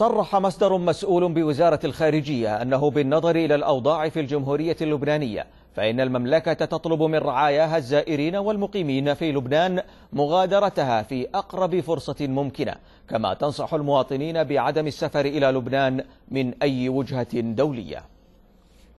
صرح مصدر مسؤول بوزارة الخارجية أنه بالنظر إلى الأوضاع في الجمهورية اللبنانية فإن المملكة تطلب من رعاياها الزائرين والمقيمين في لبنان مغادرتها في أقرب فرصة ممكنة كما تنصح المواطنين بعدم السفر إلى لبنان من أي وجهة دولية